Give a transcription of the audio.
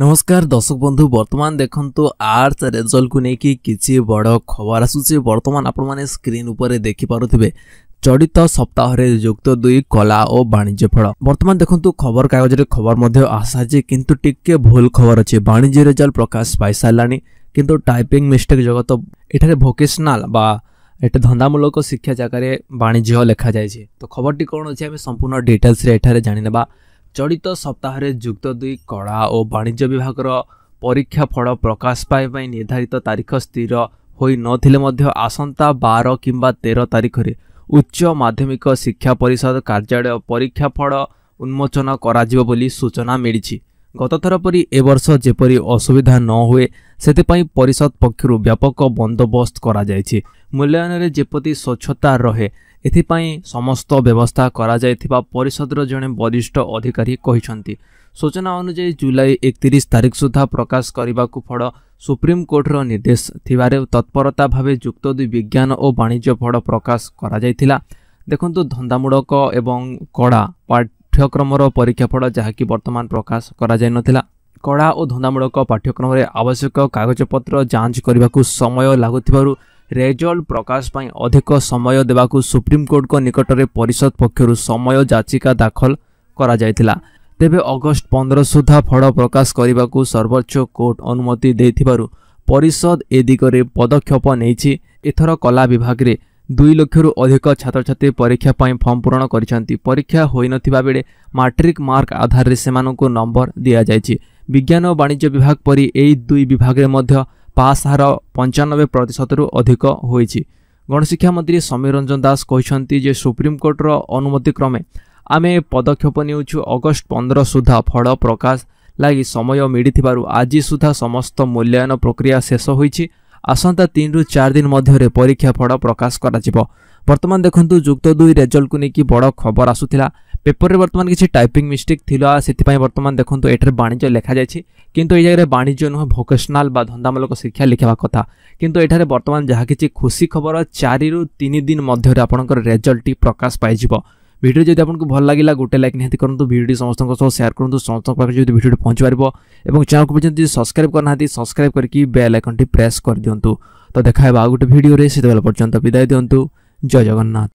ନମସ୍କାର ଦର୍ଶକ ବନ୍ଧୁ ବର୍ତ୍ତମାନ ଦେଖନ୍ତୁ ଆର୍ଟ୍ସ ରେଜଲ୍ଟକୁ ନେଇକି କିଛି ବଡ଼ ଖବର ଆସୁଛି ବର୍ତ୍ତମାନ ଆପଣମାନେ ସ୍କ୍ରିନ୍ ଉପରେ ଦେଖିପାରୁଥିବେ চড়িত সপ্তাহে যুক্ত দুই কলা ও বাণিজ্য ফল বর্তমান দেখুন খবর কাগজের খবর মধ্যে আসছে কিন্তু টিকে ভুল খবর অছে বাণিজ্য রেজল্ট প্রকাশ পাই সারা কিন্তু টাইপিং মিস্টেক জগত এখানে ভোকেশনাল বা এটা ধন্দামূলক শিক্ষা জায়গায় বাণিজ্য লেখা যাইছে তো খবরটি কোণ অছে আমি সম্পূর্ণ ডিটেলসে এখানে জাঁনেবা ଚଳିତ ସପ୍ତାହରେ ଯୁକ୍ତ ଦୁଇ କଳା ଓ ବାଣିଜ୍ୟ ବିଭାଗର ପରୀକ୍ଷା ଫଳ ପ୍ରକାଶ ପାଇବା ପାଇଁ ନିର୍ଦ୍ଧାରିତ ତାରିଖ ସ୍ଥିର ହୋଇନଥିଲେ ମଧ୍ୟ ଆସନ୍ତା ବାର କିମ୍ବା ତେର ତାରିଖରେ ଉଚ୍ଚ ମାଧ୍ୟମିକ ଶିକ୍ଷା ପରିଷଦ କାର୍ଯ୍ୟାଳୟ ପରୀକ୍ଷା ଫଳ ଉନ୍ମୋଚନ କରାଯିବ ବୋଲି ସୂଚନା ମିଳିଛି ଗତଥର ପରି ଏବର୍ଷ ଯେପରି ଅସୁବିଧା ନ ହୁଏ ସେଥିପାଇଁ ପରିଷଦ ପକ୍ଷରୁ ବ୍ୟାପକ ବନ୍ଦୋବସ୍ତ କରାଯାଇଛି ମୂଲ୍ୟାୟନରେ ଯେପରି ସ୍ୱଚ୍ଛତା ରହେ ଏଥିପାଇଁ ସମସ୍ତ ବ୍ୟବସ୍ଥା କରାଯାଇଥିବା ପରିଷଦର ଜଣେ ବରିଷ୍ଠ ଅଧିକାରୀ କହିଛନ୍ତି ସୂଚନା ଅନୁଯାୟୀ ଜୁଲାଇ ଏକତିରିଶ ତାରିଖ ସୁଦ୍ଧା ପ୍ରକାଶ କରିବାକୁ ଫଡ଼ ସୁପ୍ରିମକୋର୍ଟର ନିର୍ଦ୍ଦେଶ ଥିବାରେ ତତ୍ପରତା ଭାବେ ଯୁକ୍ତ ଦୁଇ ବିଜ୍ଞାନ ଓ ବାଣିଜ୍ୟ ଫଡ଼ ପ୍ରକାଶ କରାଯାଇଥିଲା ଦେଖନ୍ତୁ ଧନ୍ଦାମୂଳକ ଏବଂ କଡ଼ା ପାଠ୍ୟକ୍ରମର ପରୀକ୍ଷା ଫଳ ଯାହାକି ବର୍ତ୍ତମାନ ପ୍ରକାଶ କରାଯାଇନଥିଲା କଡ଼ା ଓ ଧନ୍ଦାମୂଳକ ପାଠ୍ୟକ୍ରମରେ ଆବଶ୍ୟକ କାଗଜପତ୍ର ଯାଞ୍ଚ କରିବାକୁ ସମୟ ଲାଗୁଥିବାରୁ ରେଜଲ୍ଟ ପ୍ରକାଶ ପାଇଁ ଅଧିକ ସମୟ ଦେବାକୁ ସୁପ୍ରିମକୋର୍ଟଙ୍କ ନିକଟରେ ପରିଷଦ ପକ୍ଷରୁ ସମୟ ଯାଚିକା ଦାଖଲ କରାଯାଇଥିଲା ତେବେ ଅଗଷ୍ଟ ପନ୍ଦର ସୁଦ୍ଧା ଫଳ ପ୍ରକାଶ କରିବାକୁ ସର୍ବୋଚ୍ଚ କୋର୍ଟ ଅନୁମତି ଦେଇଥିବାରୁ ପରିଷଦ ଏ ଦିଗରେ ପଦକ୍ଷେପ ନେଇଛି ଏଥର କଲା ବିଭାଗରେ ଦୁଇ ଲକ୍ଷରୁ ଅଧିକ ଛାତ୍ରଛାତ୍ରୀ ପରୀକ୍ଷା ପାଇଁ ଫର୍ମ ପୂରଣ କରିଛନ୍ତି ପରୀକ୍ଷା ହୋଇନଥିବା ବେଳେ ମାଟ୍ରିକ୍ ମାର୍କ ଆଧାରରେ ସେମାନଙ୍କୁ ନମ୍ବର ଦିଆଯାଇଛି ବିଜ୍ଞାନ ଓ ବାଣିଜ୍ୟ ବିଭାଗ ପରି ଏହି ଦୁଇ ବିଭାଗରେ ମଧ୍ୟ ପାସ୍ ହାର ପଞ୍ଚାନବେ ପ୍ରତିଶତରୁ ଅଧିକ ହୋଇଛି ଗଣଶିକ୍ଷା ମନ୍ତ୍ରୀ ସମୀର ରଞ୍ଜନ ଦାସ କହିଛନ୍ତି ଯେ ସୁପ୍ରିମକୋର୍ଟର ଅନୁମତି କ୍ରମେ ଆମେ ପଦକ୍ଷେପ ନେଉଛୁ ଅଗଷ୍ଟ ପନ୍ଦର ସୁଦ୍ଧା ଫଳ ପ୍ରକାଶ ଲାଗି ସମୟ ମିଳିଥିବାରୁ ଆଜି ସୁଦ୍ଧା ସମସ୍ତ ମୂଲ୍ୟାୟନ ପ୍ରକ୍ରିୟା ଶେଷ ହୋଇଛି ଆସନ୍ତା ତିନିରୁ ଚାରି ଦିନ ମଧ୍ୟରେ ପରୀକ୍ଷା ଫଳ ପ୍ରକାଶ କରାଯିବ ବର୍ତ୍ତମାନ ଦେଖନ୍ତୁ ଯୁକ୍ତ ଦୁଇ ରେଜଲ୍ଟକୁ ନେଇକି ବଡ଼ ଖବର ଆସୁଥିଲା পেপরের বর্তমান কিছু টাইপিং মিষ্টেক লা সেপাই বর্তমান দেখুন এটার বাণিজ্য লেখা যাই কিন্তু এই জায়গায় বাণিজ্য নুহ ভোকেশনাল বা ধন্দামূলক শিক্ষা লিখবা কথা কিন্তু এখানে বর্তমান যা কিছু খুশি খবর চারি তিন দিন মধ্যে আপনার রেজল্টটি প্রকাশ পাইযোগ ভিডিও যদি আপনার ভাল লাগিলা গোটে লাইক নিহতি করতু ভিডিওটি সমস্ত সেয়ার করতু সমস্ত পাখে যদি ভিডিওটি পৌঁছিপার এবং চ্যানেল পর্যন্ত যদি সবসক্রাইব করে না সবসক্রাইব করি বেল আইকনটি প্রেস করে দিও তো দেখা হবে আগে ভিডিওরে সেতবে পর্যন্ত বিদায় দিও জয় জগন্নাথ